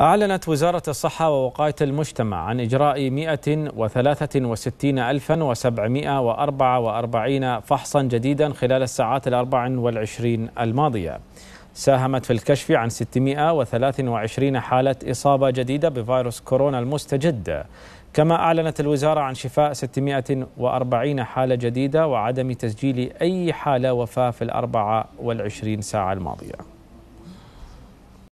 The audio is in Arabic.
أعلنت وزارة الصحة ووقاية المجتمع عن إجراء 163744 فحصا جديدا خلال الساعات الأربع والعشرين الماضية ساهمت في الكشف عن 623 حالة إصابة جديدة بفيروس كورونا المستجد كما أعلنت الوزارة عن شفاء 640 حالة جديدة وعدم تسجيل أي حالة وفاة في ال والعشرين ساعة الماضية